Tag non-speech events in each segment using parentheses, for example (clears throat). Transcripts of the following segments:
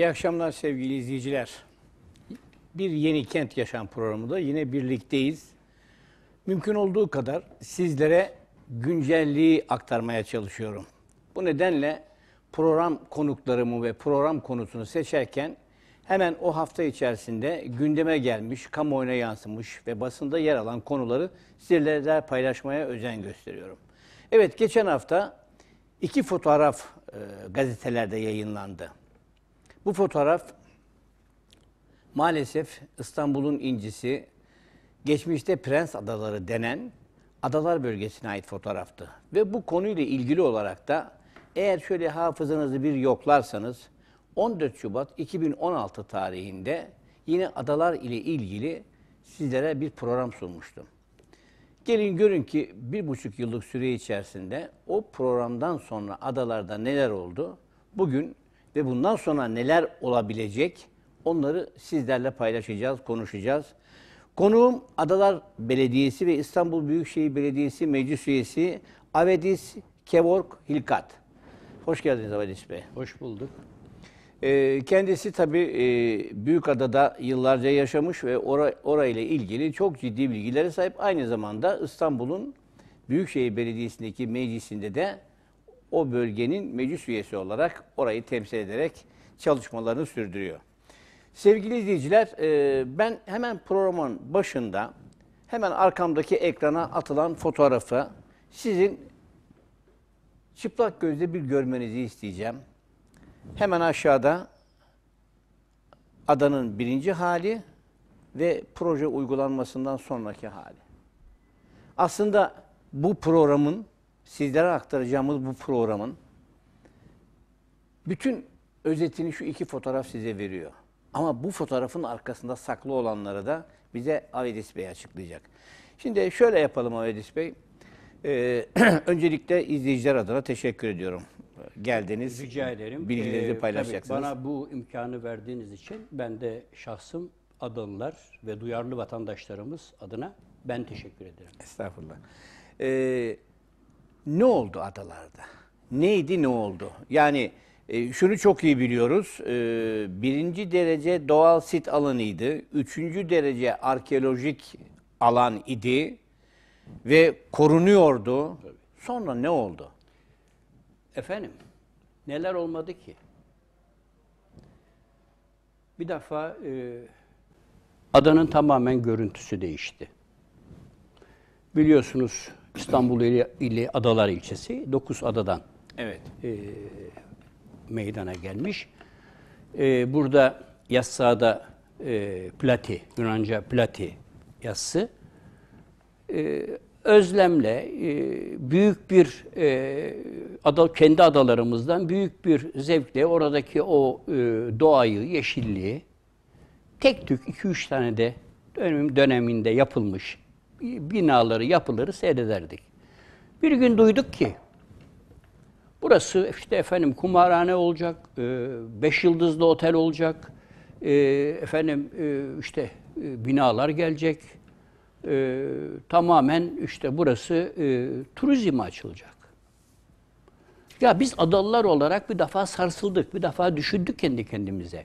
İyi akşamlar sevgili izleyiciler. Bir Yeni Kent Yaşam programında yine birlikteyiz. Mümkün olduğu kadar sizlere güncelliği aktarmaya çalışıyorum. Bu nedenle program konuklarımı ve program konusunu seçerken hemen o hafta içerisinde gündeme gelmiş, kamuoyuna yansımış ve basında yer alan konuları sizlerle paylaşmaya özen gösteriyorum. Evet geçen hafta iki fotoğraf e, gazetelerde yayınlandı. Bu fotoğraf maalesef İstanbul'un incisi, geçmişte Prens Adaları denen Adalar bölgesine ait fotoğraftı. Ve bu konuyla ilgili olarak da eğer şöyle hafızanızı bir yoklarsanız 14 Şubat 2016 tarihinde yine adalar ile ilgili sizlere bir program sunmuştum. Gelin görün ki bir buçuk yıllık süre içerisinde o programdan sonra adalarda neler oldu? Bugün ve bundan sonra neler olabilecek onları sizlerle paylaşacağız, konuşacağız. Konuğum Adalar Belediyesi ve İstanbul Büyükşehir Belediyesi Meclis Üyesi Avedis Kevork Hilkat. Hoş geldiniz Avedis Bey. Hoş bulduk. Ee, kendisi tabii e, Büyükada'da yıllarca yaşamış ve or orayla ilgili çok ciddi bilgilere sahip. Aynı zamanda İstanbul'un Büyükşehir Belediyesi'ndeki meclisinde de o bölgenin meclis üyesi olarak orayı temsil ederek çalışmalarını sürdürüyor. Sevgili izleyiciler, e, ben hemen programın başında hemen arkamdaki ekrana atılan fotoğrafı sizin çıplak gözle bir görmenizi isteyeceğim. Hemen aşağıda adanın birinci hali ve proje uygulanmasından sonraki hali. Aslında bu programın sizlere aktaracağımız bu programın bütün özetini şu iki fotoğraf size veriyor. Ama bu fotoğrafın arkasında saklı olanları da bize Avedis Bey açıklayacak. Şimdi şöyle yapalım Avedis Bey. Ee, (clears throat) öncelikle izleyiciler adına teşekkür ediyorum. Geldiniz, Rica ederim. bilgilerinizi ee, paylaşacaksınız. bana bu imkanı verdiğiniz için ben de şahsım Adalılar ve duyarlı vatandaşlarımız adına ben teşekkür ederim. Estağfurullah. Ee, ne oldu adalarda? Neydi ne oldu? Yani e, şunu çok iyi biliyoruz. E, birinci derece doğal sit alanıydı. Üçüncü derece arkeolojik alan idi. Ve korunuyordu. Sonra ne oldu? Efendim, neler olmadı ki? Bir defa e, adanın tamamen görüntüsü değişti. Biliyorsunuz İstanbul ili, ili Adalar ilçesi 9 adadan evet. e, meydana gelmiş. E, burada yassada e, plati, Yunanca plati yassı. E, özlemle e, büyük bir e, ada, kendi adalarımızdan büyük bir zevkle oradaki o e, doğayı, yeşilliği tek tük 2-3 tane de dönem, döneminde yapılmış binaları, yapıları seyrederdik. Bir gün duyduk ki burası işte efendim kumarhane olacak, e, beş yıldızlı otel olacak, e, efendim e, işte binalar gelecek, tamamen işte burası turizm açılacak. Ya biz adalılar olarak bir defa sarsıldık, bir defa düşündük kendi kendimize.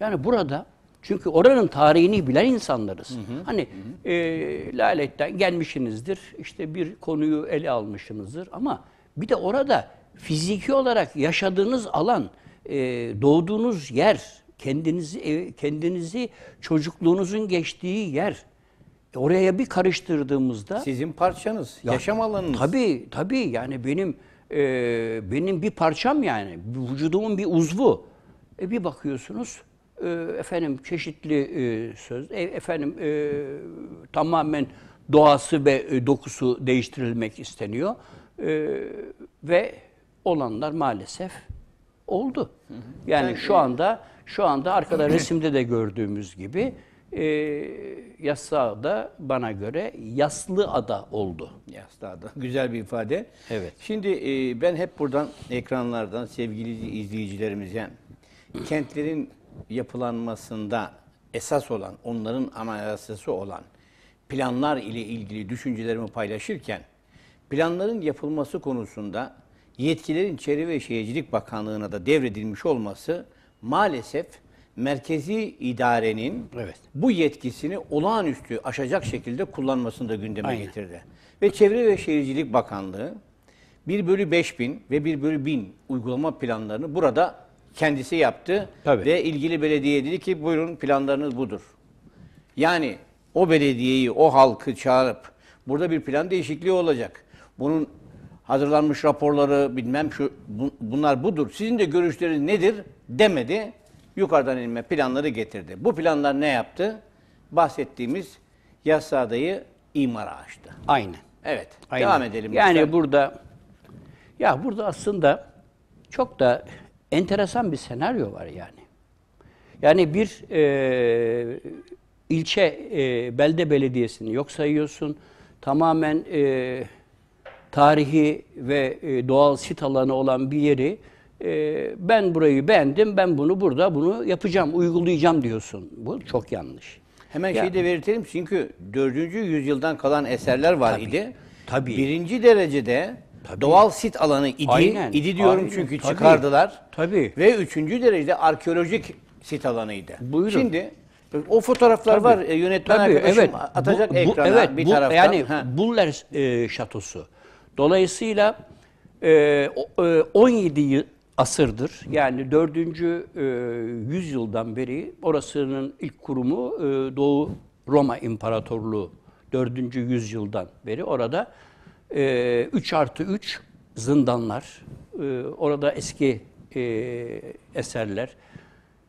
Yani burada çünkü oranın tarihini bilen insanlarız. Hı hı. Hani hı hı. E, Lalet'ten gelmişsinizdir, işte bir konuyu ele almışsınızdır ama bir de orada fiziki olarak yaşadığınız alan, e, doğduğunuz yer, kendinizi e, kendinizi çocukluğunuzun geçtiği yer. E, oraya bir karıştırdığımızda sizin parçanız, ya, yaşam alanınız. Tabii tabii yani benim e, benim bir parçam yani vücudumun bir uzvu. E bir bakıyorsunuz e, efendim çeşitli e, söz, e, efendim e, tamamen doğası ve e, dokusu değiştirilmek isteniyor e, ve olanlar maalesef oldu. Yani şu anda şu anda arkada (clears throat) resimde de gördüğümüz gibi e, Yassıada da bana göre yaslı ada oldu. Yaslı ada. (laughs) Güzel bir ifade. Evet. Şimdi e, ben hep buradan ekranlardan sevgili izleyicilerimize kentlerin yapılanmasında esas olan, onların anayasası olan planlar ile ilgili düşüncelerimi paylaşırken, planların yapılması konusunda yetkilerin Çevre ve Şehircilik Bakanlığı'na da devredilmiş olması maalesef merkezi idarenin evet. bu yetkisini olağanüstü aşacak şekilde kullanmasını da gündeme Aynen. getirdi. Ve Çevre ve Şehircilik Bakanlığı 1 bölü bin ve 1 bölü 1000 uygulama planlarını burada kendisi yaptı Tabii. ve ilgili belediye dedi ki buyurun planlarınız budur. Yani o belediyeyi, o halkı çağırıp burada bir plan değişikliği olacak. Bunun hazırlanmış raporları bilmem şu bunlar budur. Sizin de görüşleriniz nedir demedi. Yukarıdan inme planları getirdi. Bu planlar ne yaptı? Bahsettiğimiz Yassıada'yı imara açtı. Aynen. Evet. Aynen. Devam edelim. Yani lütfen. burada ya burada aslında çok da enteresan bir senaryo var yani. Yani bir e, ilçe, e, belde belediyesini yok sayıyorsun. Tamamen e, tarihi ve e, doğal sit alanı olan bir yeri e, ben burayı beğendim, ben bunu burada bunu yapacağım, uygulayacağım diyorsun. Bu çok yanlış. Hemen ya, şeyi de belirtelim çünkü 4. yüzyıldan kalan eserler var tabii, idi. Tabii. Birinci derecede Tabii. Doğal sit alanı idi, Aynen, İdi diyorum aynen, çünkü tabii, çıkardılar. Tabii. Ve üçüncü derecede arkeolojik sit alanıydı. Buyurun. Şimdi e, o fotoğraflar tabii, var. E, yönetmen tabii, arkadaşım evet. atacak bu, bu, ekrana evet, bir bu, taraftan. Yani ha. Buller e, Şatosu. Dolayısıyla e, o, e, 17 asırdır. Yani 4. E, yüzyıldan beri orasının ilk kurumu e, Doğu Roma İmparatorluğu 4. yüzyıldan beri orada e, ee, 3 artı 3 zindanlar. E, orada eski e, eserler.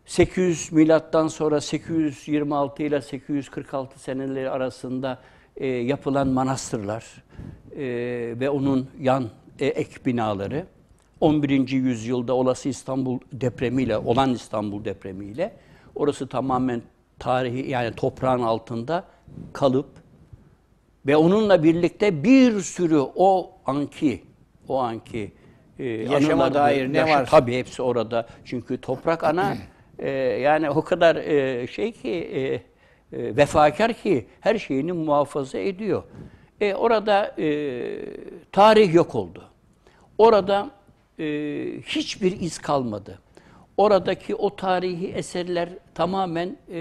800 milattan sonra 826 ile 846 seneleri arasında e, yapılan manastırlar e, ve onun yan e, ek binaları 11. yüzyılda olası İstanbul depremiyle olan İstanbul depremiyle orası tamamen tarihi yani toprağın altında kalıp ve onunla birlikte bir sürü o anki, o anki e, yaşama dair ne var? Tabii hepsi orada. Çünkü toprak ana e, yani o kadar e, şey ki e, e, vefakar ki her şeyini muhafaza ediyor. E, orada e, tarih yok oldu. Orada e, hiçbir iz kalmadı. Oradaki o tarihi eserler tamamen e,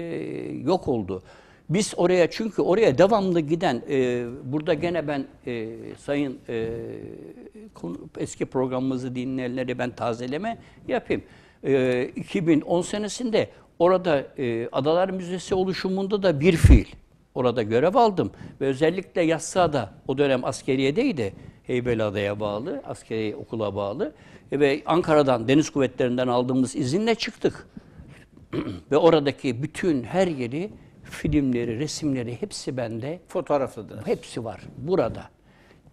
yok oldu. Biz oraya çünkü oraya devamlı giden, e, burada gene ben e, sayın e, eski programımızı dinleyenleri ben tazeleme yapayım. E, 2010 senesinde orada e, Adalar Müzesi oluşumunda da bir fiil orada görev aldım. Ve özellikle Yassıada o dönem askeriyedeydi. Heybeliada'ya bağlı, askeri okula bağlı. E, ve Ankara'dan, Deniz Kuvvetleri'nden aldığımız izinle çıktık. (clears throat) ve oradaki bütün her yeri filmleri, resimleri hepsi bende. Fotoğrafladınız. Hepsi var burada.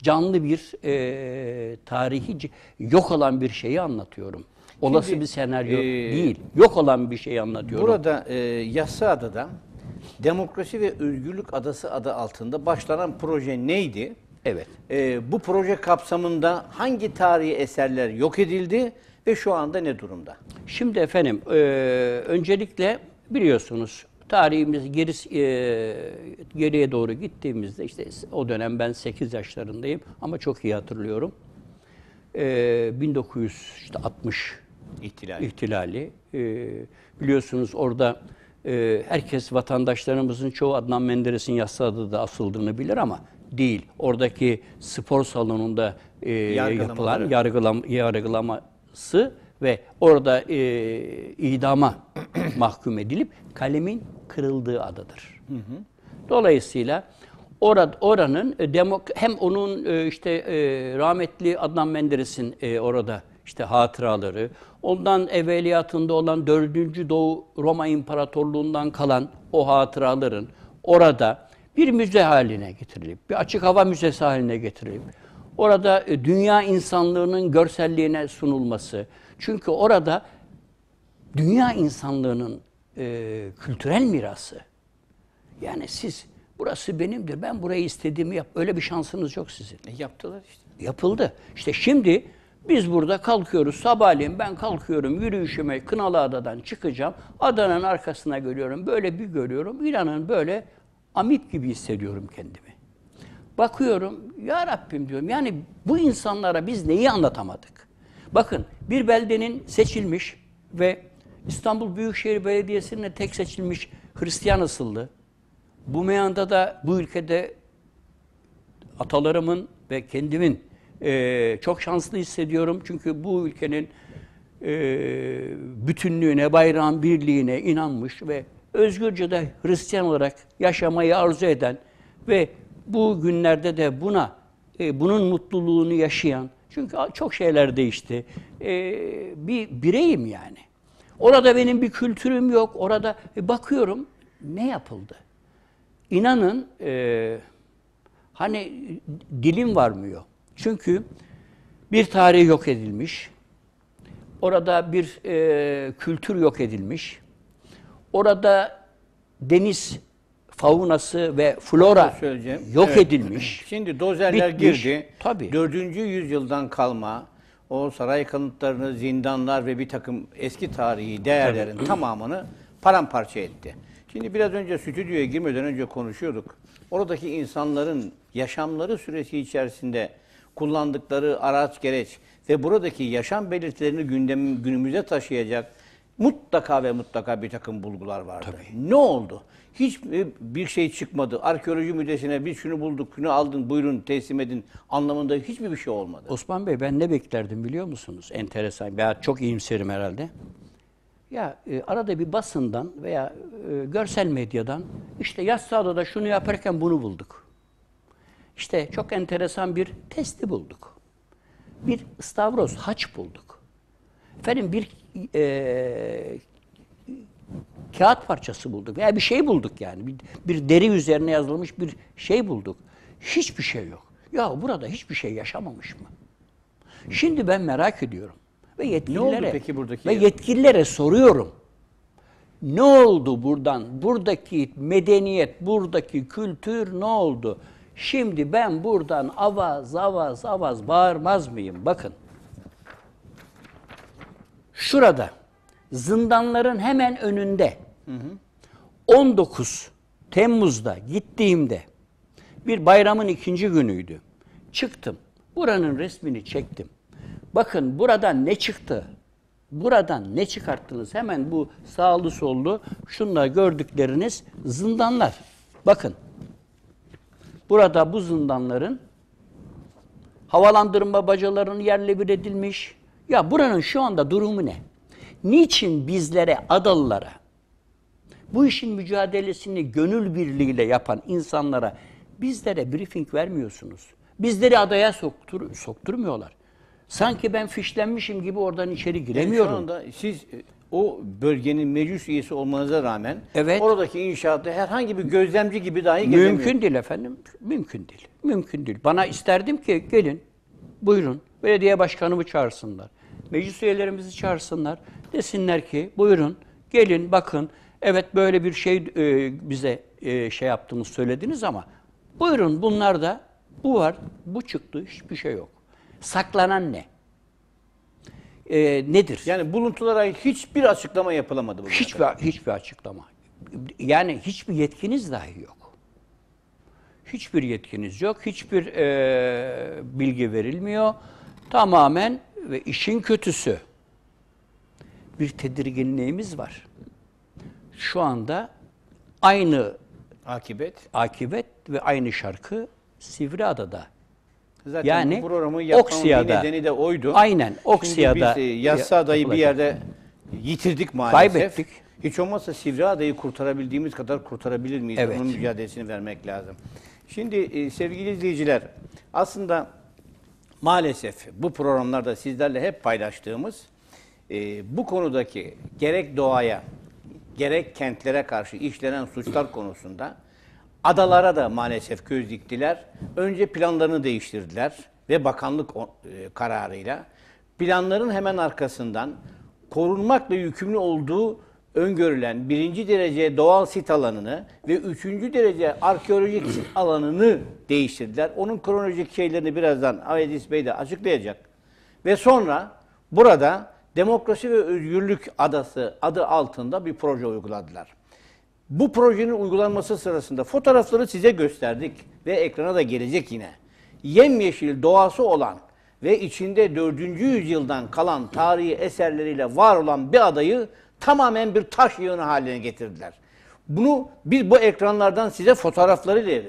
Canlı bir e, tarihi yok olan bir şeyi anlatıyorum. Olası Şimdi, bir senaryo e, değil. Yok olan bir şeyi anlatıyorum. Burada e, Yassıada'da Demokrasi ve Özgürlük Adası adı altında başlanan proje neydi? Evet. E, bu proje kapsamında hangi tarihi eserler yok edildi ve şu anda ne durumda? Şimdi efendim e, öncelikle biliyorsunuz Tarihimiz geri, e, geriye doğru gittiğimizde işte o dönem ben 8 yaşlarındayım ama çok iyi hatırlıyorum. E, 1960 İhtilal. ihtilali. E, biliyorsunuz orada e, herkes vatandaşlarımızın çoğu Adnan Menderes'in yasağı da asıldığını bilir ama değil. Oradaki spor salonunda e, yapılan yargılam, yargılaması ve orada e, idama (clears throat) mahkum edilip kalemin kırıldığı adadır. Hı hı. Dolayısıyla orad oranın e, demok hem onun e, işte e, rahmetli Adnan Menderes'in orada işte hatıraları, ondan evveliyatında olan 4. Doğu Roma İmparatorluğundan kalan o hatıraların orada bir müze haline getirilip, bir açık hava müzesi haline getirilip, orada dünya insanlığının görselliğine sunulması. Çünkü orada dünya insanlığının e, kültürel mirası. Yani siz burası benimdir, ben burayı istediğimi yap. Öyle bir şansınız yok sizin. E, yaptılar işte. Yapıldı. İşte şimdi biz burada kalkıyoruz sabahleyin ben kalkıyorum yürüyüşüme Kınalıada'dan çıkacağım. Adana'nın arkasına görüyorum böyle bir görüyorum. İran'ın böyle amip gibi hissediyorum kendimi. Bakıyorum ya Rabbim diyorum yani bu insanlara biz neyi anlatamadık? Bakın bir beldenin seçilmiş ve İstanbul Büyükşehir Belediyesi'nde tek seçilmiş Hristiyan asıldı. Bu meyanda da bu ülkede atalarımın ve kendimin e, çok şanslı hissediyorum. Çünkü bu ülkenin e, bütünlüğüne, bayrağın birliğine inanmış ve özgürce de Hristiyan olarak yaşamayı arzu eden ve bu günlerde de buna, e, bunun mutluluğunu yaşayan, çünkü çok şeyler değişti. E, bir bireyim yani. Orada benim bir kültürüm yok. Orada e, bakıyorum ne yapıldı? İnanın e, hani dilim varmıyor. Çünkü bir tarih yok edilmiş. Orada bir e, kültür yok edilmiş. Orada deniz faunası ve flora yok evet. edilmiş. (clears throat) Şimdi dozerler Bitmiş. girdi. Tabii. Dördüncü yüzyıldan kalma o saray kanıtlarını, zindanlar ve bir takım eski tarihi değerlerin tamamını paramparça etti. Şimdi biraz önce stüdyoya girmeden önce konuşuyorduk. Oradaki insanların yaşamları süresi içerisinde kullandıkları araç gereç ve buradaki yaşam belirtilerini gündem, günümüze taşıyacak mutlaka ve mutlaka bir takım bulgular vardı. Tabii. Ne oldu? Hiç e, bir şey çıkmadı. Arkeoloji müdesine biz şunu bulduk, şunu aldın, buyurun teslim edin anlamında hiçbir bir şey olmadı. Osman Bey ben ne beklerdim biliyor musunuz? Enteresan. Ya çok iyimserim herhalde. Ya e, arada bir basından veya e, görsel medyadan işte Yaz Yassıada'da şunu yaparken bunu bulduk. İşte çok enteresan bir testi bulduk. Bir stavros haç bulduk. Efendim bir e, kağıt parçası bulduk veya bir şey bulduk yani. Bir, bir deri üzerine yazılmış bir şey bulduk. Hiçbir şey yok. Ya burada hiçbir şey yaşamamış mı? Şimdi ben merak ediyorum. Ve yetkililere, ne oldu peki buradaki ve yer? yetkililere soruyorum. Ne oldu buradan? Buradaki medeniyet, buradaki kültür ne oldu? Şimdi ben buradan avaz avaz avaz bağırmaz mıyım? Bakın şurada zindanların hemen önünde hı hı. 19 Temmuz'da gittiğimde bir bayramın ikinci günüydü. Çıktım. Buranın resmini çektim. Bakın buradan ne çıktı? Buradan ne çıkarttınız? Hemen bu sağlı sollu şunla gördükleriniz zindanlar. Bakın. Burada bu zindanların havalandırma bacalarının yerle bir edilmiş. Ya buranın şu anda durumu ne? Niçin bizlere, adalılara, bu işin mücadelesini gönül birliğiyle yapan insanlara bizlere briefing vermiyorsunuz? Bizleri adaya soktur, sokturmuyorlar. Sanki ben fişlenmişim gibi oradan içeri giremiyorum. Yani şu anda siz e, o bölgenin meclis üyesi olmanıza rağmen evet. oradaki inşaatı herhangi bir gözlemci gibi dahi gezemiyor. Mümkün değil efendim. Mümkün değil. Mümkün değil. Bana isterdim ki gelin, buyurun, belediye başkanımı çağırsınlar. Meclis üyelerimizi çağırsınlar. Desinler ki buyurun gelin bakın evet böyle bir şey e, bize e, şey yaptınız söylediniz ama buyurun bunlar da bu var bu çıktı hiçbir şey yok. Saklanan ne? E, nedir? Yani buluntulara hiçbir açıklama yapılamadı. bu. hiçbir, kadar. hiçbir açıklama. Yani hiçbir yetkiniz dahi yok hiçbir yetkiniz yok, hiçbir e, bilgi verilmiyor. Tamamen ve işin kötüsü bir tedirginliğimiz var. Şu anda aynı akibet akibet ve aynı şarkı Sivriada'da Zaten yani bu programı yapmamın bir nedeni de oydu. Aynen Oksiya'da. Şimdi biz e, yassı adayı bir yerde yitirdik maalesef. Kaybettik. Hiç olmazsa Sivri adayı kurtarabildiğimiz kadar kurtarabilir miyiz? Evet. Onun mücadelesini vermek lazım. Şimdi e, sevgili izleyiciler aslında maalesef bu programlarda sizlerle hep paylaştığımız e, bu konudaki gerek doğaya gerek kentlere karşı işlenen suçlar konusunda adalara da maalesef göz diktiler. Önce planlarını değiştirdiler ve bakanlık e, kararıyla planların hemen arkasından korunmakla yükümlü olduğu öngörülen birinci derece doğal sit alanını ve üçüncü derece arkeolojik sit alanını değiştirdiler. Onun kronolojik şeylerini birazdan Avedis Bey de açıklayacak. Ve sonra burada Demokrasi ve Özgürlük Adası adı altında bir proje uyguladılar. Bu projenin uygulanması sırasında fotoğrafları size gösterdik ve ekrana da gelecek yine. Yemyeşil doğası olan ve içinde 4. yüzyıldan kalan tarihi eserleriyle var olan bir adayı tamamen bir taş yığını haline getirdiler. Bunu biz bu ekranlardan size fotoğraflarıyla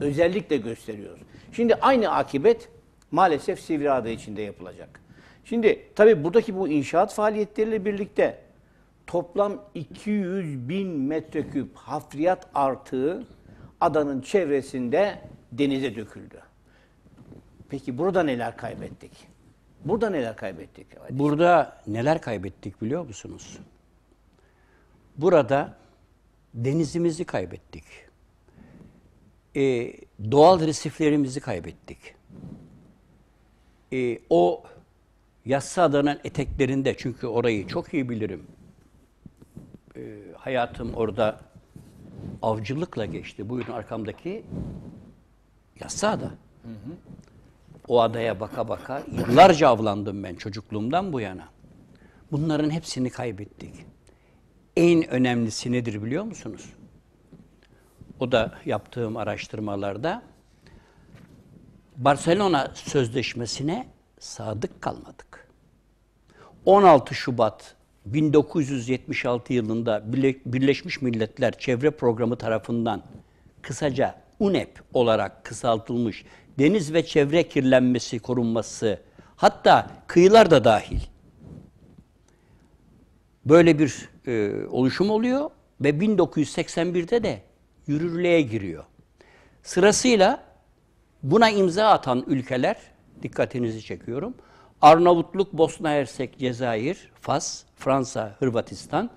özellikle gösteriyoruz. Şimdi aynı akibet maalesef Sivri Ada içinde yapılacak. Şimdi tabii buradaki bu inşaat faaliyetleriyle birlikte toplam 200 bin metreküp hafriyat artığı adanın çevresinde denize döküldü. Peki burada neler kaybettik? Burada neler kaybettik? Hadi. Burada neler kaybettik biliyor musunuz? Burada denizimizi kaybettik. Ee, doğal resiflerimizi kaybettik. Ee, o yassı adanın eteklerinde çünkü orayı çok iyi bilirim. Ee, hayatım orada avcılıkla geçti. Buyurun arkamdaki yassı ada. Hı hı. O adaya baka baka yıllarca avlandım ben çocukluğumdan bu yana. Bunların hepsini kaybettik. En önemlisi nedir biliyor musunuz? O da yaptığım araştırmalarda Barcelona Sözleşmesi'ne sadık kalmadık. 16 Şubat 1976 yılında Birleşmiş Milletler Çevre Programı tarafından kısaca UNEP olarak kısaltılmış deniz ve çevre kirlenmesi, korunması, hatta kıyılar da dahil. Böyle bir e, oluşum oluyor ve 1981'de de yürürlüğe giriyor. Sırasıyla buna imza atan ülkeler, dikkatinizi çekiyorum, Arnavutluk, Bosna Hersek, Cezayir, Fas, Fransa, Hırvatistan,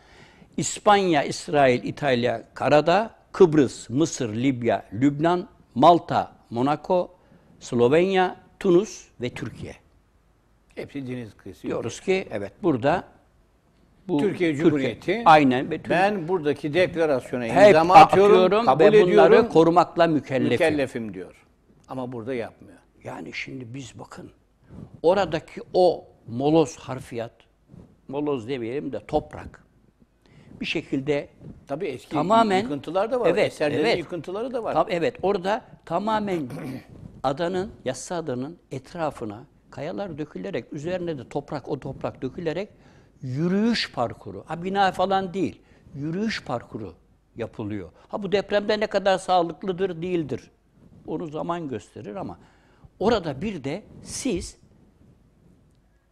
İspanya, İsrail, İtalya, Karada, Kıbrıs, Mısır, Libya, Lübnan, Malta, Monaco, Slovenya, Tunus ve Türkiye. Hepsi deniz kıyısı. Diyoruz ki evet burada bu Türkiye Cumhuriyeti. Türkiye, aynen. Ve tüm, ben buradaki deklarasyona hep imzama atıyorum, atıyorum kabul ve ediyorum, korumakla mükellefim. Mükellefim diyor. Ama burada yapmıyor. Yani şimdi biz bakın oradaki o moloz harfiyat, moloz demeyelim de toprak. Bir şekilde tabii eski tamamen, yıkıntılar da var. Evet, eserlerin evet, yıkıntıları da var. Tab- evet orada tamamen adanın, Yassı Adanın etrafına kayalar dökülerek, üzerine de toprak, o toprak dökülerek yürüyüş parkuru, ha bina falan değil, yürüyüş parkuru yapılıyor. Ha bu depremde ne kadar sağlıklıdır, değildir. Onu zaman gösterir ama orada bir de siz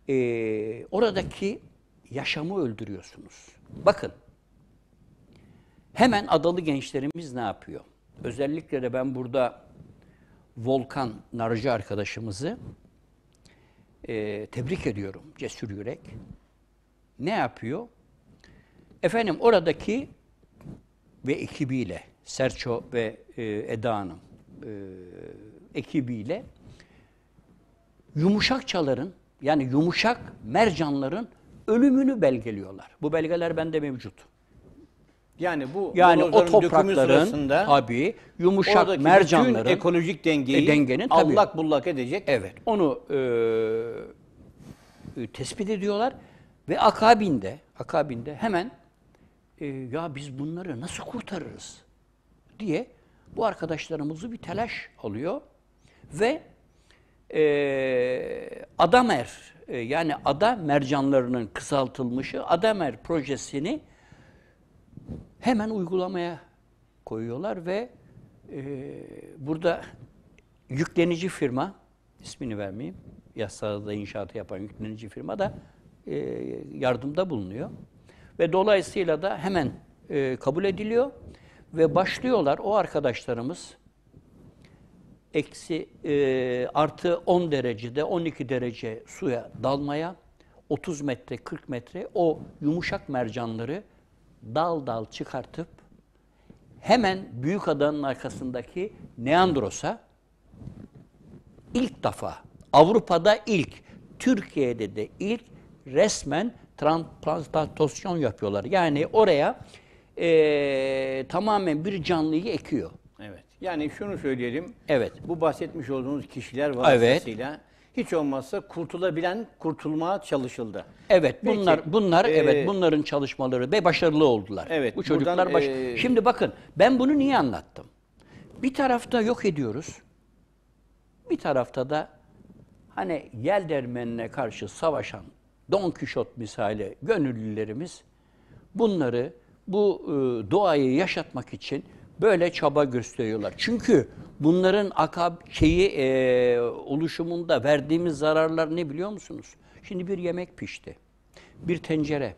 e, oradaki yaşamı öldürüyorsunuz. Bakın, hemen adalı gençlerimiz ne yapıyor? Özellikle de ben burada Volkan Narcı arkadaşımızı e, tebrik ediyorum cesur yürek. Ne yapıyor? Efendim oradaki ve ekibiyle, Serço ve e, Eda Hanım e, ekibiyle yumuşakçaların yani yumuşak mercanların ölümünü belgeliyorlar. Bu belgeler bende mevcut. Yani bu yani o toprakların tabii yumuşak mercanların ekolojik dengeyi e, dengenin tabii. allak bullak edecek. Evet. Onu e, e, tespit ediyorlar ve akabinde akabinde hemen e, ya biz bunları nasıl kurtarırız diye bu arkadaşlarımızı bir telaş alıyor ve e, Adamer e, yani ada mercanlarının kısaltılmışı Adamer projesini hemen uygulamaya koyuyorlar ve e, burada yüklenici firma, ismini vermeyeyim, Yassara'da inşaatı yapan yüklenici firma da e, yardımda bulunuyor. Ve dolayısıyla da hemen e, kabul ediliyor ve başlıyorlar o arkadaşlarımız eksi e, artı 10 derecede 12 derece suya dalmaya 30 metre 40 metre o yumuşak mercanları dal dal çıkartıp hemen büyük adanın arkasındaki Neandros'a ilk defa Avrupa'da ilk, Türkiye'de de ilk resmen transplantasyon yapıyorlar. Yani oraya e, tamamen bir canlıyı ekiyor. Evet. Yani şunu söyleyelim. Evet. Bu bahsetmiş olduğunuz kişiler vasıtasıyla evet hiç olmazsa kurtulabilen kurtulmaya çalışıldı. Evet Peki, bunlar bunlar e, evet bunların çalışmaları ve başarılı oldular. Evet. Bu çocuklar buradan, baş... e, Şimdi bakın ben bunu niye anlattım? Bir tarafta yok ediyoruz. Bir tarafta da hani yel dermenine karşı savaşan Don Kişot misali gönüllülerimiz bunları bu e, doğayı yaşatmak için böyle çaba gösteriyorlar. Çünkü bunların akab şeyi e, oluşumunda verdiğimiz zararlar ne biliyor musunuz? Şimdi bir yemek pişti. Bir tencere.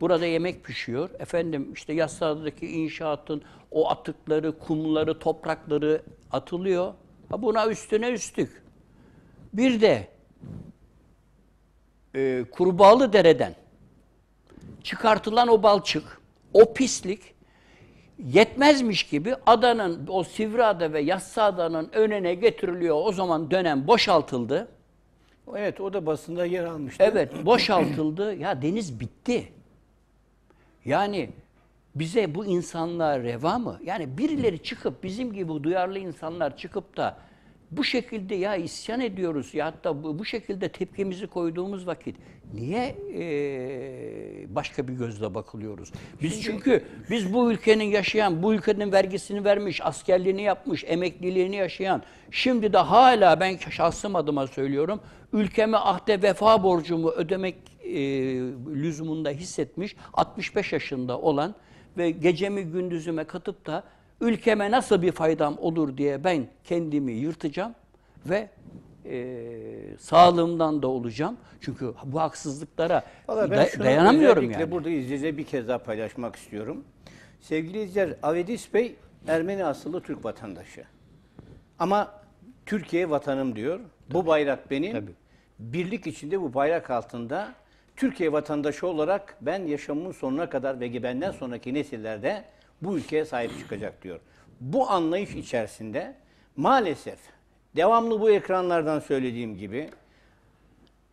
Burada yemek pişiyor. Efendim işte yasladaki inşaatın o atıkları, kumları, toprakları atılıyor. Ha buna üstüne üstlük. Bir de e, Kurbağalı dereden çıkartılan o balçık, o pislik yetmezmiş gibi adanın, o Sivriada ve Yassıada'nın önüne getiriliyor. O zaman dönem boşaltıldı. Evet o da basında yer almıştı. Evet boşaltıldı. ya deniz bitti. Yani bize bu insanlar reva mı? Yani birileri çıkıp bizim gibi duyarlı insanlar çıkıp da bu şekilde ya isyan ediyoruz ya hatta bu, bu şekilde tepkimizi koyduğumuz vakit niye e, başka bir gözle bakılıyoruz? Biz çünkü biz bu ülkenin yaşayan, bu ülkenin vergisini vermiş, askerliğini yapmış, emekliliğini yaşayan, şimdi de hala ben şahsım adıma söylüyorum, ülkeme ahde vefa borcumu ödemek e, lüzumunda hissetmiş 65 yaşında olan ve gecemi gündüzüme katıp da ülkeme nasıl bir faydam olur diye ben kendimi yırtacağım ve e, sağlığımdan da olacağım. Çünkü bu haksızlıklara Vallahi ben da, şunu dayanamıyorum yani. Burada izleyicilerle bir kez daha paylaşmak istiyorum. Sevgili izleyiciler, Avedis Bey Ermeni asıllı Türk vatandaşı. Ama Türkiye vatanım diyor. Tabii. Bu bayrak benim. Tabii. Birlik içinde bu bayrak altında Türkiye vatandaşı olarak ben yaşamımın sonuna kadar ve benden sonraki nesillerde bu ülkeye sahip çıkacak diyor. Bu anlayış içerisinde maalesef devamlı bu ekranlardan söylediğim gibi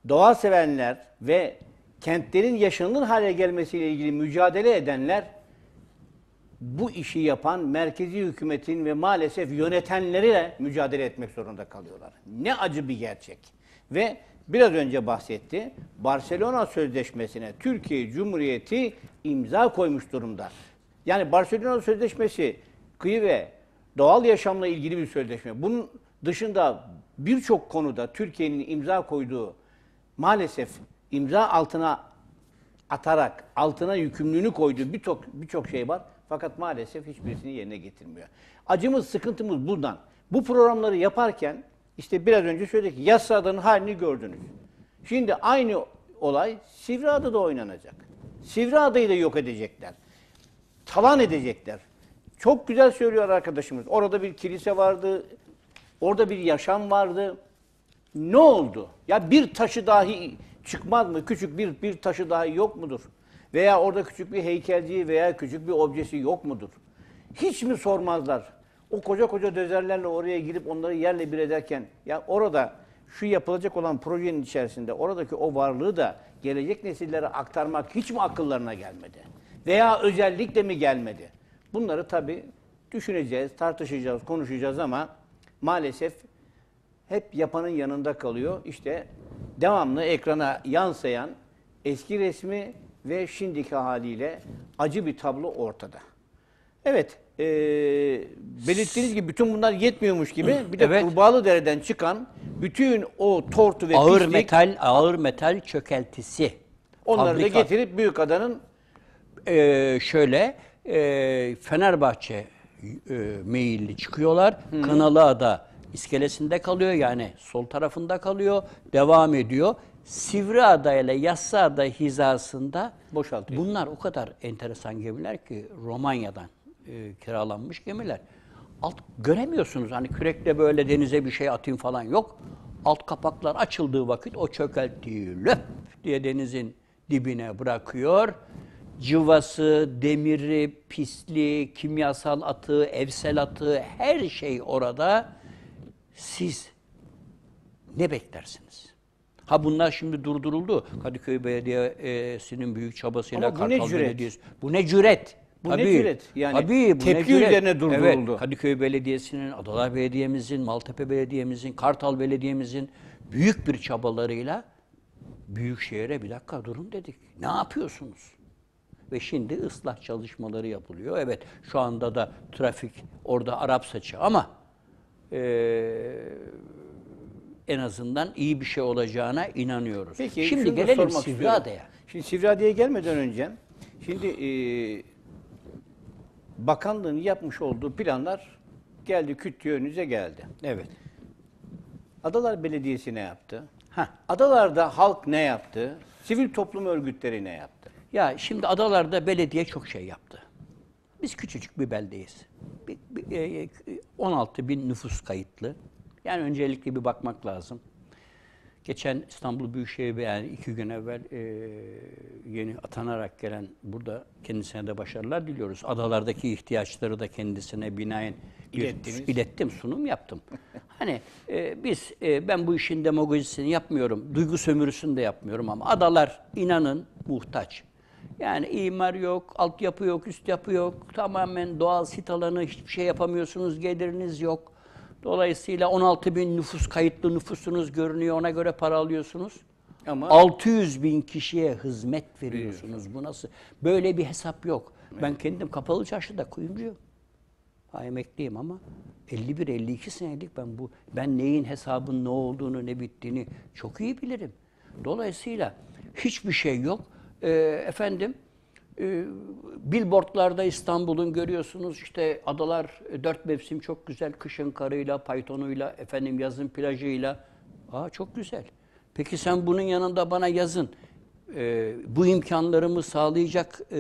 doğa sevenler ve kentlerin yaşanılır hale gelmesiyle ilgili mücadele edenler bu işi yapan merkezi hükümetin ve maalesef yönetenleriyle mücadele etmek zorunda kalıyorlar. Ne acı bir gerçek. Ve biraz önce bahsetti. Barcelona Sözleşmesi'ne Türkiye Cumhuriyeti imza koymuş durumda. Yani Barcelona Sözleşmesi kıyı ve doğal yaşamla ilgili bir sözleşme. Bunun dışında birçok konuda Türkiye'nin imza koyduğu maalesef imza altına atarak altına yükümlülüğünü koyduğu birçok birçok şey var. Fakat maalesef hiçbirisini yerine getirmiyor. Acımız, sıkıntımız buradan. Bu programları yaparken işte biraz önce söyledik Yassıada'nın halini gördünüz. Şimdi aynı olay Sivriada'da oynanacak. Sivriada'yı da yok edecekler talan edecekler. Çok güzel söylüyor arkadaşımız. Orada bir kilise vardı, orada bir yaşam vardı. Ne oldu? Ya bir taşı dahi çıkmaz mı? Küçük bir bir taşı dahi yok mudur? Veya orada küçük bir heykelci veya küçük bir objesi yok mudur? Hiç mi sormazlar? O koca koca dözerlerle oraya girip onları yerle bir ederken ya orada şu yapılacak olan projenin içerisinde oradaki o varlığı da gelecek nesillere aktarmak hiç mi akıllarına gelmedi? Veya özellikle mi gelmedi? Bunları tabii düşüneceğiz, tartışacağız, konuşacağız ama maalesef hep yapanın yanında kalıyor. İşte devamlı ekrana yansıyan eski resmi ve şimdiki haliyle acı bir tablo ortada. Evet, e, belirttiğiniz gibi bütün bunlar yetmiyormuş gibi bir de evet. Kurbağalı dereden çıkan bütün o tortu ve ağır pislik, metal ağır metal çökeltisi onları fabrika. da getirip büyük adanın e, şöyle e, Fenerbahçe e, meyilli çıkıyorlar. Hı. Kınalıada iskelesinde kalıyor yani sol tarafında kalıyor. Devam ediyor. Sivri Sivriada ile Yassıada hizasında boşaltıyor. Bunlar o kadar enteresan gemiler ki Romanya'dan e, kiralanmış gemiler. Alt göremiyorsunuz hani kürekle böyle denize bir şey atayım falan yok. Alt kapaklar açıldığı vakit o çökeltiyi löp diye denizin dibine bırakıyor cıvası, demiri, pisliği, kimyasal atığı, evsel atığı her şey orada. Siz ne beklersiniz? Ha bunlar şimdi durduruldu. Kadıköy Belediyesi'nin büyük çabasıyla Ama bu Kartal Belediyesi. Bu ne cüret? Bu tabii, ne cüret? Yani tabii, bu tepki ne cüret? üzerine durduruldu. Evet, Kadıköy Belediyesi'nin, Adalar Belediye'mizin, Maltepe Belediye'mizin, Kartal Belediye'mizin büyük bir çabalarıyla büyük şehre bir dakika durun dedik. Ne yapıyorsunuz? ve şimdi ıslah çalışmaları yapılıyor. Evet şu anda da trafik orada Arap saçı ama e, en azından iyi bir şey olacağına inanıyoruz. Peki, şimdi gelelim Sivriade'ye. Şimdi Sivriade'ye gelmeden önce şimdi e, bakanlığın yapmış olduğu planlar geldi küt diye önünüze geldi. Evet. Adalar Belediyesi ne yaptı? Heh. Adalarda halk ne yaptı? Sivil toplum örgütleri ne yaptı? Ya şimdi adalarda belediye çok şey yaptı. Biz küçücük bir beldeyiz. 16 e, e, bin nüfus kayıtlı. Yani öncelikle bir bakmak lazım. Geçen İstanbul Büyükşehir yani iki gün evvel e, yeni atanarak gelen burada kendisine de başarılar diliyoruz. Adalardaki ihtiyaçları da kendisine binaen ilettim, sunum yaptım. (laughs) hani e, biz e, ben bu işin demagojisini yapmıyorum, duygu sömürüsünü de yapmıyorum ama adalar inanın muhtaç. Yani imar yok, altyapı yok, üst yapı yok. Tamamen doğal sit alanı, hiçbir şey yapamıyorsunuz, geliriniz yok. Dolayısıyla 16 bin nüfus kayıtlı nüfusunuz görünüyor, ona göre para alıyorsunuz. Ama 600 bin kişiye hizmet veriyorsunuz. Bu nasıl? Böyle bir hesap yok. Ben kendim kapalı çarşıda kuyumcuyum. Ha, emekliyim ama 51-52 senelik ben bu ben neyin hesabın ne olduğunu ne bittiğini çok iyi bilirim. Dolayısıyla hiçbir şey yok e, efendim e, billboardlarda İstanbul'un görüyorsunuz işte adalar e, dört mevsim çok güzel. Kışın karıyla, paytonuyla, efendim yazın plajıyla. Aa çok güzel. Peki sen bunun yanında bana yazın. E, bu imkanlarımı sağlayacak e,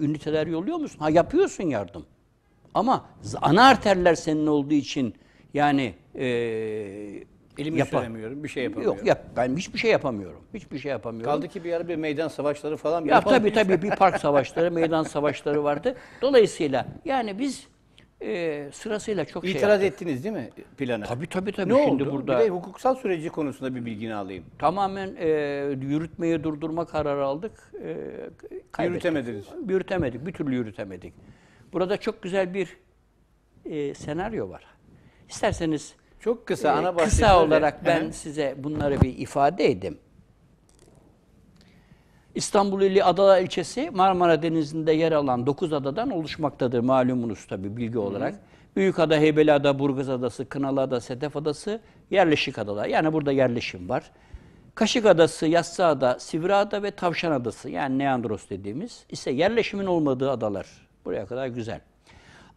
üniteler yolluyor musun? Ha yapıyorsun yardım. Ama ana arterler senin olduğu için yani e, Elimi yapa- süremiyorum, bir şey yapamıyorum. Yok yap, ben hiçbir şey yapamıyorum. Hiçbir şey yapamıyorum. Kaldı ki bir ara bir meydan savaşları falan. Ya yapalım. tabii tabii bir park savaşları, meydan savaşları vardı. Dolayısıyla yani biz e, sırasıyla çok şey İtiraz ettiniz değil mi plana? Tabii tabii tabii. Ne Şimdi oldu? burada Bir de hukuksal süreci konusunda bir bilgini alayım. tamamen e, yürütmeyi durdurma kararı aldık. E, Yürütemediniz. Yürütemedik. Bir türlü yürütemedik. Burada çok güzel bir e, senaryo var. İsterseniz çok kısa ee, ana başlıkları. Kısa olarak ben Hı-hı. size bunları bir ifade edeyim. İstanbul ili Adalar ilçesi Marmara Denizi'nde yer alan 9 adadan oluşmaktadır malumunuz tabi bilgi olarak. Hı-hı. Büyükada, Heybeliada, Burgaz Adası, Kınalı Kınalıada, Sedef Adası yerleşik adalar. Yani burada yerleşim var. Kaşık Adası, Yassıada, Sivriada ve Tavşan Adası yani Neandros dediğimiz ise yerleşimin olmadığı adalar. Buraya kadar güzel.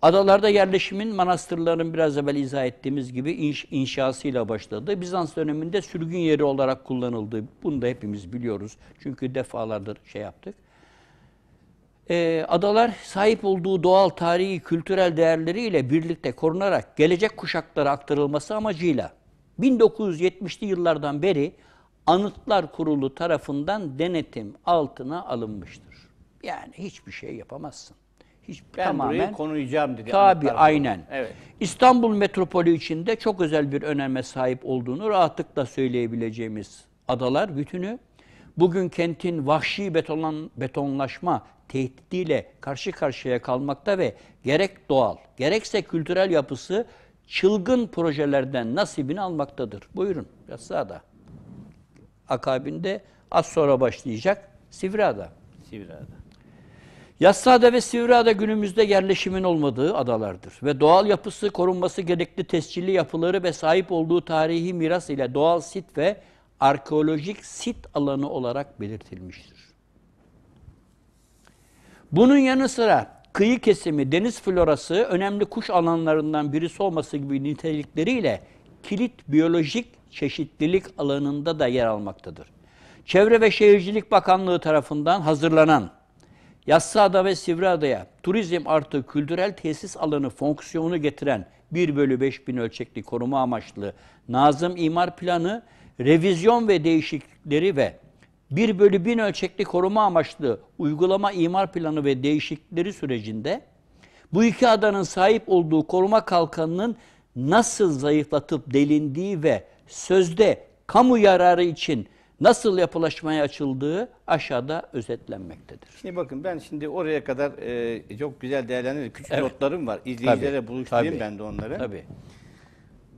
Adalarda yerleşimin manastırların biraz evvel izah ettiğimiz gibi inş, inşasıyla başladı. Bizans döneminde sürgün yeri olarak kullanıldı. Bunu da hepimiz biliyoruz. Çünkü defalardır şey yaptık. Ee, adalar sahip olduğu doğal, tarihi, kültürel değerleriyle birlikte korunarak gelecek kuşaklara aktarılması amacıyla 1970'li yıllardan beri Anıtlar Kurulu tarafından denetim altına alınmıştır. Yani hiçbir şey yapamazsın hiç ben tamamen burayı konuyacağım dedi. Tabi aynen. Evet. İstanbul metropolü içinde çok özel bir öneme sahip olduğunu rahatlıkla söyleyebileceğimiz adalar bütünü bugün kentin vahşi betonlan, betonlaşma tehdidiyle karşı karşıya kalmakta ve gerek doğal gerekse kültürel yapısı çılgın projelerden nasibini almaktadır. Buyurun biraz sağda. Akabinde az sonra başlayacak Sivriada. Sivriada. Yassıada ve Sivriada günümüzde yerleşimin olmadığı adalardır ve doğal yapısı, korunması gerekli tescilli yapıları ve sahip olduğu tarihi miras ile doğal sit ve arkeolojik sit alanı olarak belirtilmiştir. Bunun yanı sıra kıyı kesimi, deniz florası önemli kuş alanlarından birisi olması gibi nitelikleriyle kilit biyolojik çeşitlilik alanında da yer almaktadır. Çevre ve Şehircilik Bakanlığı tarafından hazırlanan Yassıada ve Sivriada'ya turizm artı kültürel tesis alanı fonksiyonu getiren 1 bölü 5 bin ölçekli koruma amaçlı Nazım İmar Planı, revizyon ve değişiklikleri ve 1 bölü 1000 ölçekli koruma amaçlı uygulama imar planı ve değişiklikleri sürecinde bu iki adanın sahip olduğu koruma kalkanının nasıl zayıflatıp delindiği ve sözde kamu yararı için nasıl yapılaşmaya açıldığı aşağıda özetlenmektedir. Şimdi bakın ben şimdi oraya kadar e, çok güzel değerlendirdim. Küçük evet. notlarım var. İzleyicilere Tabii. buluşturayım ben de onları. Tabii.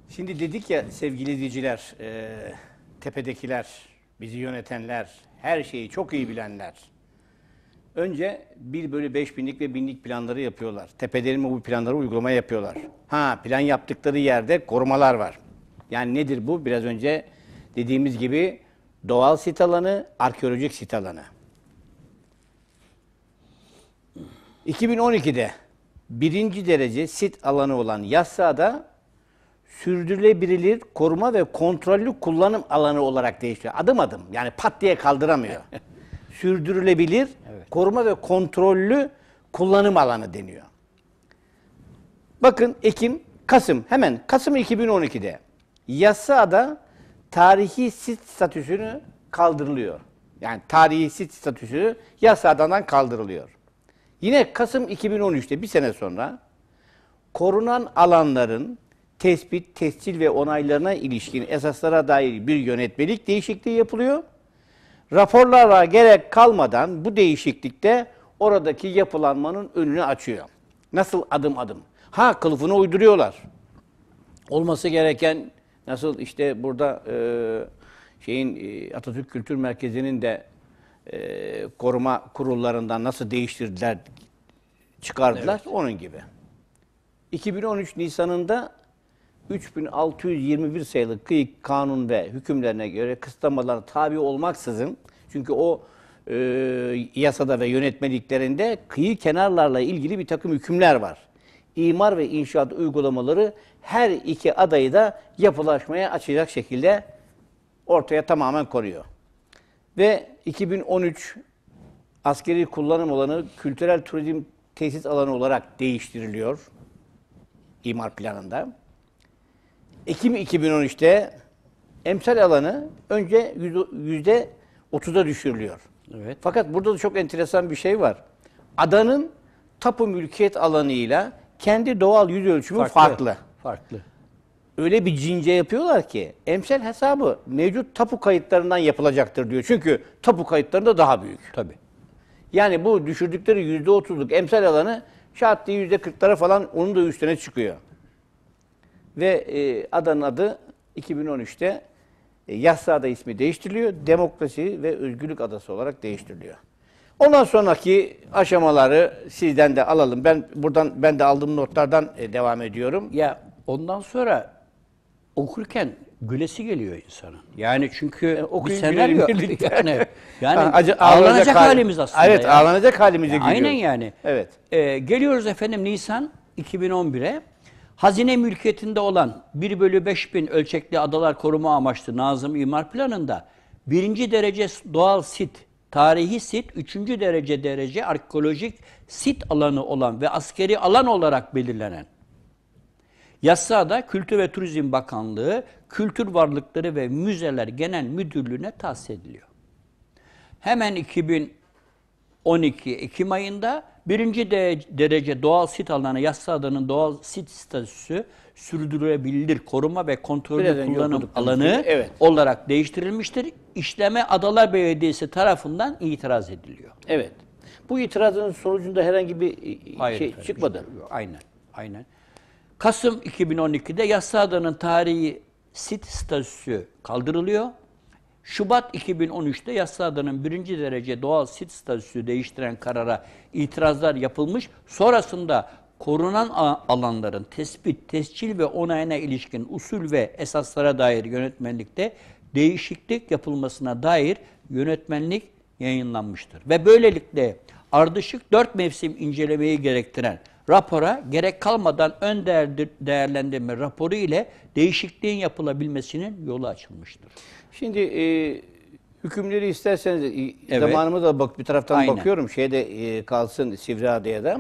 Şimdi dedik ya sevgili izleyiciler, e, tepedekiler, bizi yönetenler, her şeyi çok iyi bilenler. Önce 1 bölü 5 binlik ve binlik planları yapıyorlar. Tepelerin bu planları uygulama yapıyorlar. Ha plan yaptıkları yerde korumalar var. Yani nedir bu? Biraz önce dediğimiz gibi Doğal sit alanı, arkeolojik sit alanı. 2012'de birinci derece sit alanı olan Yassıada sürdürülebilir koruma ve kontrollü kullanım alanı olarak değişiyor. Adım adım yani pat diye kaldıramıyor. (laughs) sürdürülebilir evet. koruma ve kontrollü kullanım alanı deniyor. Bakın Ekim, Kasım hemen Kasım 2012'de Yassıada tarihi sit statüsünü kaldırılıyor. Yani tarihi sit statüsü yasadan kaldırılıyor. Yine Kasım 2013'te bir sene sonra korunan alanların tespit, tescil ve onaylarına ilişkin esaslara dair bir yönetmelik değişikliği yapılıyor. Raporlara gerek kalmadan bu değişiklikte oradaki yapılanmanın önünü açıyor. Nasıl adım adım? Ha kılıfını uyduruyorlar. Olması gereken Nasıl işte burada e, şeyin e, Atatürk Kültür Merkezi'nin de e, koruma kurullarından nasıl değiştirdiler, çıkardılar evet. onun gibi. 2013 Nisan'ında 3621 sayılı kıyık kanun ve hükümlerine göre kısıtlamalara tabi olmaksızın çünkü o e, yasada ve yönetmeliklerinde kıyı kenarlarla ilgili bir takım hükümler var imar ve inşaat uygulamaları her iki adayı da yapılaşmaya açacak şekilde ortaya tamamen koruyor. Ve 2013 askeri kullanım alanı kültürel turizm tesis alanı olarak değiştiriliyor imar planında. Ekim 2013'te emsal alanı önce yüzde 30'a düşürülüyor. Evet. Fakat burada da çok enteresan bir şey var. Adanın tapu mülkiyet alanıyla kendi doğal yüz ölçümü farklı. Farklı. Öyle bir cince yapıyorlar ki emsel hesabı mevcut tapu kayıtlarından yapılacaktır diyor. Çünkü tapu kayıtlarında daha büyük. Tabii. Yani bu düşürdükleri yüzde otuzluk emsel alanı şart diye yüzde kırklara falan onun da üstüne çıkıyor. Ve e, adanın adı 2013'te e, Yassıada ismi değiştiriliyor. Demokrasi ve Özgürlük Adası olarak değiştiriliyor. Ondan sonraki aşamaları sizden de alalım. Ben buradan ben de aldığım notlardan e, devam ediyorum. Ya ondan sonra okurken gülesi geliyor insanın. Yani çünkü e, (laughs) yani bir senaryo. Yani, yani, acı, ağlanacak, hal halimiz aslında. Evet yani. ağlanacak halimize ya, Aynen yani. Evet. Ee, geliyoruz efendim Nisan 2011'e. Hazine mülkiyetinde olan 1 bölü 5 bin ölçekli adalar koruma amaçlı Nazım İmar Planı'nda birinci derece doğal sit tarihi sit üçüncü derece derece arkeolojik sit alanı olan ve askeri alan olarak belirlenen. Yassada Kültür ve Turizm Bakanlığı Kültür Varlıkları ve Müzeler Genel Müdürlüğü'ne tahsis ediliyor. Hemen 2000 12 Ekim ayında birinci de, derece doğal sit alanı Yassı Adanın doğal sit statüsü sürdürülebilir koruma ve kontrollü kullanım alanı evet. olarak değiştirilmiştir. İşleme Adalar Belediyesi tarafından itiraz ediliyor. Evet. Bu itirazın sonucunda herhangi bir e, e, Hayır, şey efendim, çıkmadı. aynen. Aynen. Kasım 2012'de Yassıada'nın tarihi sit statüsü kaldırılıyor. Şubat 2013'te Yassıada'nın birinci derece doğal sit statüsü değiştiren karara itirazlar yapılmış. Sonrasında korunan alanların tespit, tescil ve onayına ilişkin usul ve esaslara dair yönetmenlikte değişiklik yapılmasına dair yönetmenlik yayınlanmıştır. Ve böylelikle ardışık dört mevsim incelemeyi gerektiren rapora gerek kalmadan ön değerlendirme raporu ile değişikliğin yapılabilmesinin yolu açılmıştır. Şimdi e, hükümleri isterseniz evet. zamanımız da bak bir taraftan Aynen. bakıyorum şeyde e, kalsın Sivriada'da.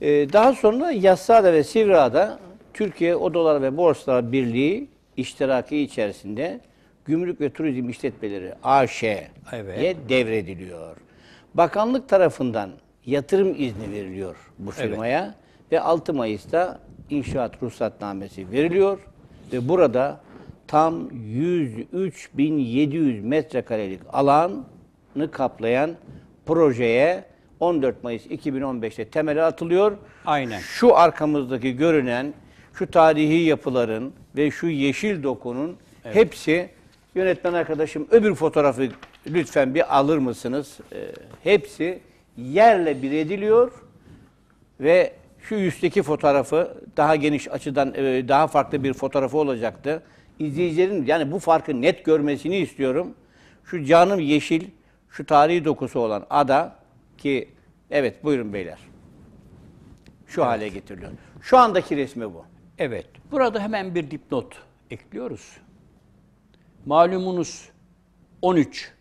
E, daha sonra Yassada ve Sivriada Türkiye Odalar ve Borsalar Birliği iştiraki içerisinde Gümrük ve Turizm İşletmeleri AŞ'ye evet. devrediliyor. Bakanlık tarafından yatırım izni veriliyor bu firmaya. Evet. Ve 6 Mayıs'ta inşaat ruhsatnamesi veriliyor. Ve burada tam 103.700 metrekarelik alanı kaplayan projeye 14 Mayıs 2015'te temeli atılıyor. Aynen. Şu arkamızdaki görünen şu tarihi yapıların ve şu yeşil dokunun evet. hepsi yönetmen arkadaşım öbür fotoğrafı lütfen bir alır mısınız? Ee, hepsi yerle bir ediliyor ve şu üstteki fotoğrafı daha geniş açıdan e, daha farklı bir fotoğrafı olacaktı. İzleyicilerin yani bu farkı net görmesini istiyorum. Şu canım yeşil, şu tarihi dokusu olan ada ki evet buyurun beyler. Şu evet. hale getiriliyor. Şu andaki resmi bu. Evet. Burada hemen bir dipnot ekliyoruz. Malumunuz 13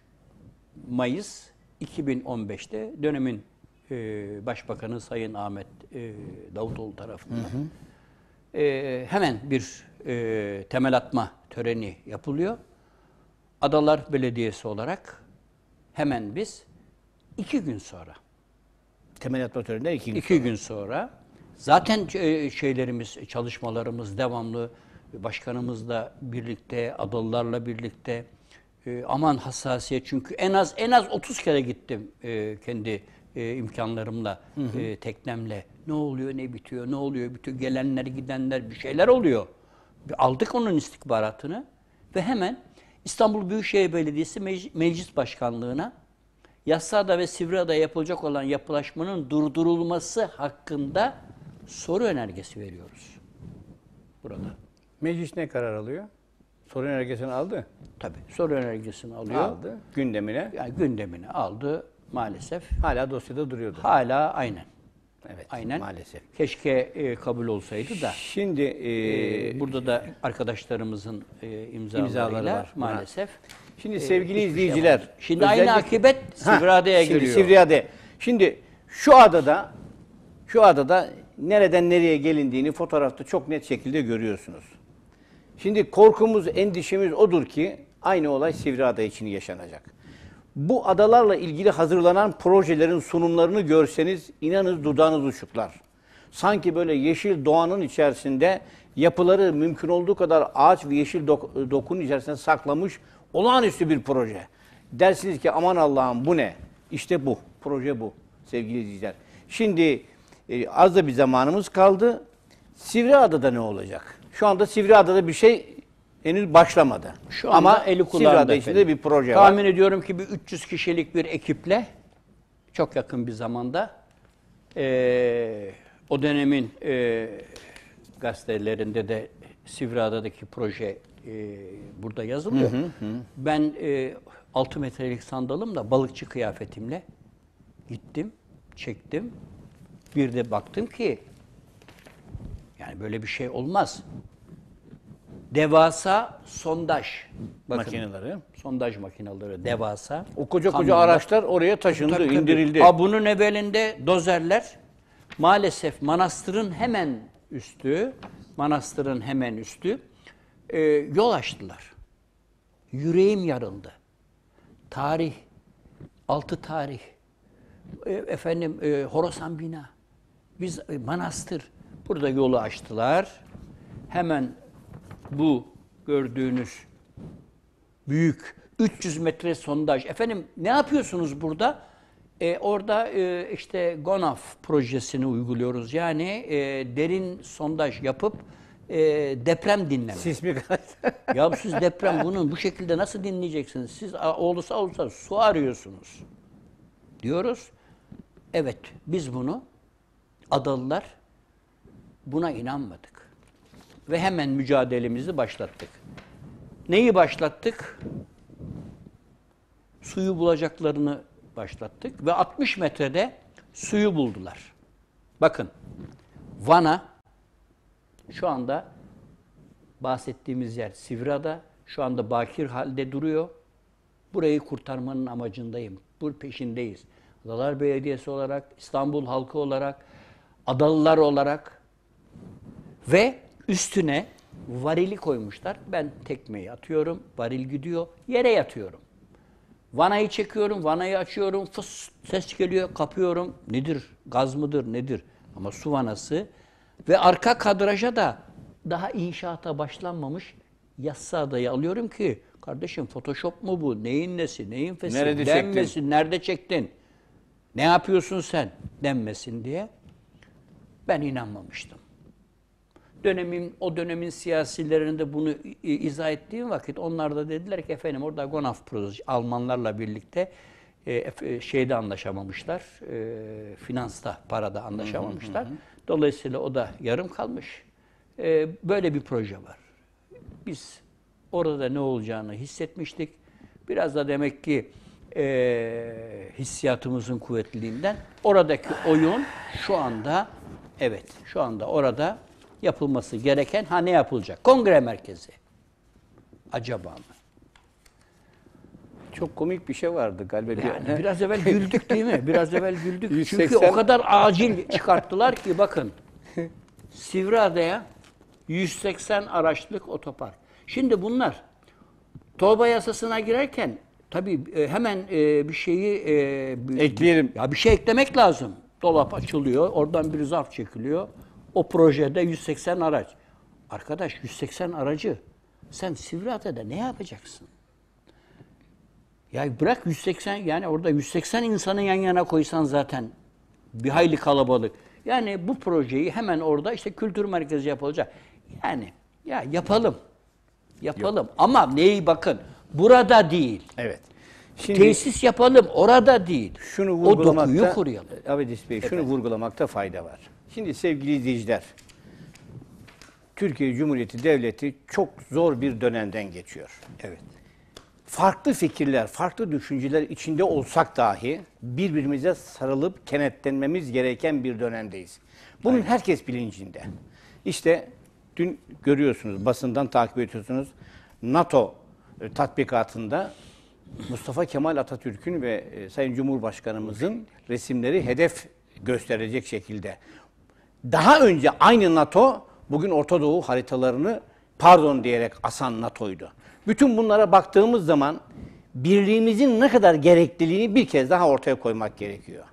Mayıs 2015'te dönemin e, Başbakanı Sayın Ahmet e, Davutoğlu tarafından hı hı. E, hemen bir e, temel atma töreni yapılıyor. Adalar Belediyesi olarak hemen biz iki gün sonra temel atma töreninde iki gün iki sonra. gün sonra zaten e, şeylerimiz çalışmalarımız devamlı başkanımızla birlikte adalarla birlikte e, aman hassasiyet çünkü en az en az 30 kere gittim e, kendi e, imkanlarımla hı hı. E, teknemle ne oluyor ne bitiyor ne oluyor bütün gelenler gidenler bir şeyler oluyor aldık onun istikbaratını ve hemen İstanbul Büyükşehir Belediyesi Meclis Başkanlığı'na Yassıada ve Sivriada yapılacak olan yapılaşmanın durdurulması hakkında soru önergesi veriyoruz. Burada. Meclis ne karar alıyor? Soru önergesini aldı. Tabii. Soru önergesini alıyor. Aldı. Gündemine. Yani gündemine aldı maalesef. Hala dosyada duruyordu. Hala aynen. Evet. Aynen. Maalesef. Keşke e, kabul olsaydı da. Şimdi e, e, burada da arkadaşlarımızın e, imzalarıyla imzaları var. maalesef. Şimdi e, sevgili e, izleyiciler, şey şimdi aynı akıbet Sivriade'ye geliyor. Sivriade. Şimdi şu adada şu adada nereden nereye gelindiğini fotoğrafta çok net şekilde görüyorsunuz. Şimdi korkumuz, endişemiz odur ki aynı olay Sivri Ada için yaşanacak. Bu adalarla ilgili hazırlanan projelerin sunumlarını görseniz inanız dudağınız uçuklar. Sanki böyle yeşil doğanın içerisinde yapıları mümkün olduğu kadar ağaç ve yeşil dok dokunun içerisinde saklamış olağanüstü bir proje. Dersiniz ki aman Allah'ım bu ne? İşte bu, proje bu sevgili izleyiciler. Şimdi e, az da bir zamanımız kaldı. Sivri Adada ne olacak? Şu anda Sivriada'da bir şey henüz başlamadı. Şu anda Ama eli Sivriada içinde bir proje var. Tahmin ediyorum ki bir 300 kişilik bir ekiple çok yakın bir zamanda e, o dönemin e, gazetelerinde de Sivriada'daki proje e, burada yazılıyor. Hı hı hı. Ben e, 6 metrelik sandalımla balıkçı kıyafetimle gittim, çektim. Bir de baktım ki yani böyle bir şey olmaz. Devasa sondaj Bakın, makineleri. Sondaj makineleri devasa. O koca koca kamyonlar. araçlar oraya taşındı, tabii, tabii. indirildi. Aa, bunun evvelinde dozerler maalesef manastırın hemen üstü, manastırın hemen üstü e, yol açtılar. Yüreğim yarıldı. Tarih, altı tarih, e, efendim e, Horasan Bina, biz e, manastır, Burada yolu açtılar. Hemen bu gördüğünüz büyük 300 metre sondaj. Efendim ne yapıyorsunuz burada? E, orada e, işte GONAF projesini uyguluyoruz. Yani e, derin sondaj yapıp e, deprem dinleme. Sismik (laughs) Ya siz deprem bunun bu şekilde nasıl dinleyeceksiniz? Siz olursa olursa su arıyorsunuz diyoruz. Evet biz bunu Adalılar Buna inanmadık. Ve hemen mücadelemizi başlattık. Neyi başlattık? Suyu bulacaklarını başlattık ve 60 metrede suyu buldular. Bakın, Van'a şu anda bahsettiğimiz yer Sivrada, şu anda bakir halde duruyor. Burayı kurtarmanın amacındayım, bu peşindeyiz. Adalar Belediyesi olarak, İstanbul halkı olarak, Adalılar olarak ve üstüne varili koymuşlar. Ben tekmeyi atıyorum, varil gidiyor, yere yatıyorum. Vanayı çekiyorum, vanayı açıyorum, fıs ses geliyor, kapıyorum. Nedir? Gaz mıdır, nedir? Ama su vanası. Ve arka kadraja da daha inşaata başlanmamış yassı adayı alıyorum ki kardeşim Photoshop mu bu? Neyin nesi? Neyin fesi? Nerede denmesin, çektin? Nerede çektin? Ne yapıyorsun sen? Denmesin diye. Ben inanmamıştım dönemin o dönemin siyasilerinde bunu izah ettiğim vakit onlar da dediler ki efendim orada Gonaf projesi Almanlarla birlikte e, e, şeyde anlaşamamışlar. E, finansta, parada anlaşamamışlar. Dolayısıyla o da yarım kalmış. böyle bir proje var. Biz orada ne olacağını hissetmiştik. Biraz da demek ki e, hissiyatımızın kuvvetliliğinden oradaki oyun şu anda evet şu anda orada yapılması gereken ha ne yapılacak? Kongre merkezi. Acaba mı? Çok komik bir şey vardı galiba. Yani biraz (laughs) evvel güldük değil mi? Biraz evvel güldük. 180... Çünkü o kadar acil çıkarttılar ki bakın. Sivriada'ya 180 araçlık otopark. Şimdi bunlar torba yasasına girerken tabii e, hemen e, bir şeyi e, ekleyelim. Ya bir şey eklemek lazım. Dolap açılıyor, oradan bir zarf çekiliyor. O projede 180 araç. Arkadaş 180 aracı sen Sivriata'da ne yapacaksın? Ya bırak 180 yani orada 180 insanı yan yana koysan zaten bir hayli kalabalık. Yani bu projeyi hemen orada işte kültür merkezi yapılacak. Yani ya yapalım. Yapalım Yok. ama neyi bakın burada değil. Evet. Şimdi, Tesis yapalım orada değil. Şunu vurgulamakta, o dokuyu kuruyalım. Abidis Bey şunu evet. vurgulamakta fayda var. Şimdi sevgili izleyiciler, Türkiye Cumhuriyeti Devleti çok zor bir dönemden geçiyor. Evet. Farklı fikirler, farklı düşünceler içinde olsak dahi birbirimize sarılıp kenetlenmemiz gereken bir dönemdeyiz. Bunun Aynen. herkes bilincinde. İşte dün görüyorsunuz, basından takip ediyorsunuz. NATO e, tatbikatında Mustafa Kemal Atatürk'ün ve e, Sayın Cumhurbaşkanımızın resimleri hedef gösterecek şekilde daha önce aynı NATO bugün Orta Doğu haritalarını pardon diyerek asan NATO'ydu. Bütün bunlara baktığımız zaman birliğimizin ne kadar gerekliliğini bir kez daha ortaya koymak gerekiyor.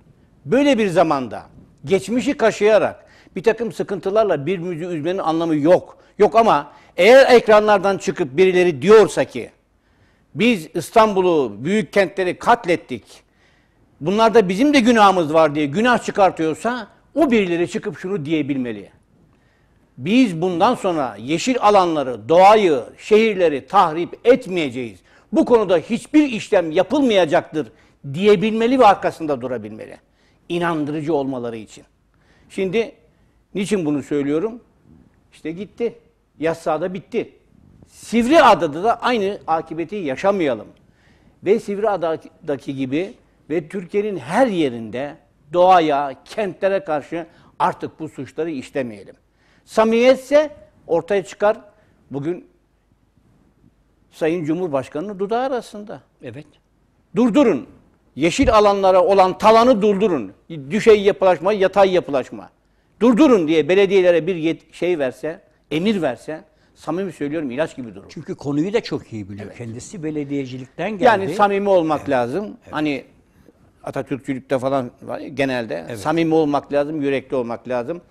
Böyle bir zamanda geçmişi kaşıyarak bir takım sıkıntılarla birbirimizi üzmenin anlamı yok. Yok ama eğer ekranlardan çıkıp birileri diyorsa ki biz İstanbul'u, büyük kentleri katlettik. Bunlarda bizim de günahımız var diye günah çıkartıyorsa o birileri çıkıp şunu diyebilmeli. Biz bundan sonra yeşil alanları, doğayı, şehirleri tahrip etmeyeceğiz. Bu konuda hiçbir işlem yapılmayacaktır diyebilmeli ve arkasında durabilmeli. İnandırıcı olmaları için. Şimdi niçin bunu söylüyorum? İşte gitti. Yassada bitti. Sivri adada da aynı akıbeti yaşamayalım. Ve Sivri adadaki gibi ve Türkiye'nin her yerinde doğaya, kentlere karşı artık bu suçları işlemeyelim. Samiyetse ortaya çıkar. Bugün Sayın Cumhurbaşkanı'nın dudağı arasında. Evet. Durdurun. Yeşil alanlara olan talanı durdurun. Düşey yapılaşma, yatay yapılaşma. Durdurun diye belediyelere bir şey verse, emir verse, samimi söylüyorum ilaç gibi durur. Çünkü konuyu da çok iyi biliyor. Evet. Kendisi belediyecilikten geldi. Yani samimi olmak evet. lazım. Evet. Hani Atatürkçülükte falan var genelde evet. samimi olmak lazım, yürekli olmak lazım.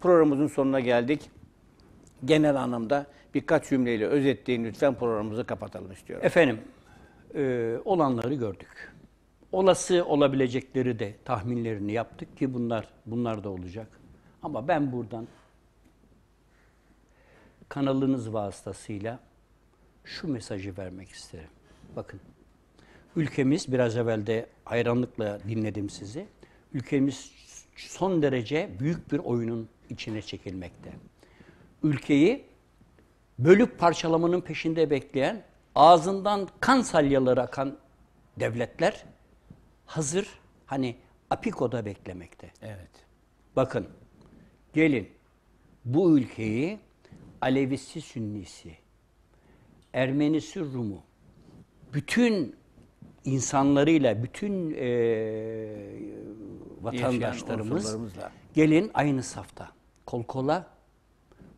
Programımızın sonuna geldik. Genel anlamda birkaç cümleyle özetleyin lütfen programımızı kapatalım istiyorum. Efendim, e, olanları gördük. Olası olabilecekleri de tahminlerini yaptık ki bunlar bunlar da olacak. Ama ben buradan kanalınız vasıtasıyla şu mesajı vermek isterim. Bakın Ülkemiz biraz evvel de hayranlıkla dinledim sizi. Ülkemiz son derece büyük bir oyunun içine çekilmekte. Ülkeyi bölüp parçalamanın peşinde bekleyen, ağzından kan salyaları akan devletler hazır hani apikoda beklemekte. Evet. Bakın gelin bu ülkeyi Alevisi Sünnisi, Ermenisi Rumu, bütün insanlarıyla bütün e, vatandaşlarımız gelin aynı safta kol kola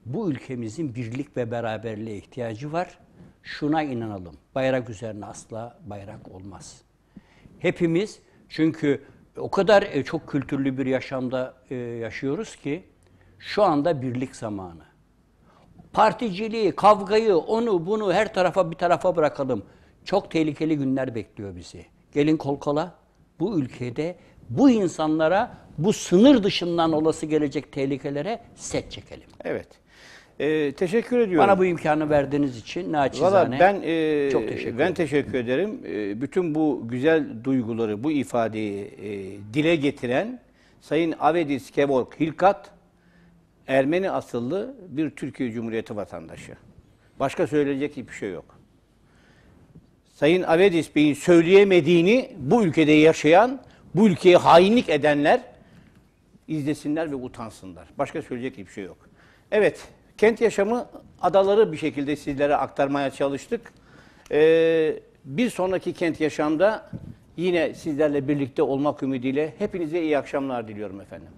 bu ülkemizin birlik ve beraberliğe ihtiyacı var. Şuna inanalım. Bayrak üzerine asla bayrak olmaz. Hepimiz çünkü o kadar e, çok kültürlü bir yaşamda e, yaşıyoruz ki şu anda birlik zamanı. Particiliği, kavgayı, onu bunu her tarafa bir tarafa bırakalım. Çok tehlikeli günler bekliyor bizi. Gelin kol kola bu ülkede bu insanlara bu sınır dışından olası gelecek tehlikelere set çekelim. Evet. Ee, teşekkür ediyorum. Bana bu imkanı verdiğiniz için naçizane. Valla ben, e, çok teşekkür ben teşekkür ederim. E, bütün bu güzel duyguları, bu ifadeyi e, dile getiren Sayın Avedis Kevork Hilkat, Ermeni asıllı bir Türkiye Cumhuriyeti vatandaşı. Başka söyleyecek hiçbir şey yok. Sayın Avedis Bey'in söyleyemediğini bu ülkede yaşayan, bu ülkeye hainlik edenler izlesinler ve utansınlar. Başka söyleyecek bir şey yok. Evet, kent yaşamı adaları bir şekilde sizlere aktarmaya çalıştık. Ee, bir sonraki kent yaşamda yine sizlerle birlikte olmak ümidiyle hepinize iyi akşamlar diliyorum efendim.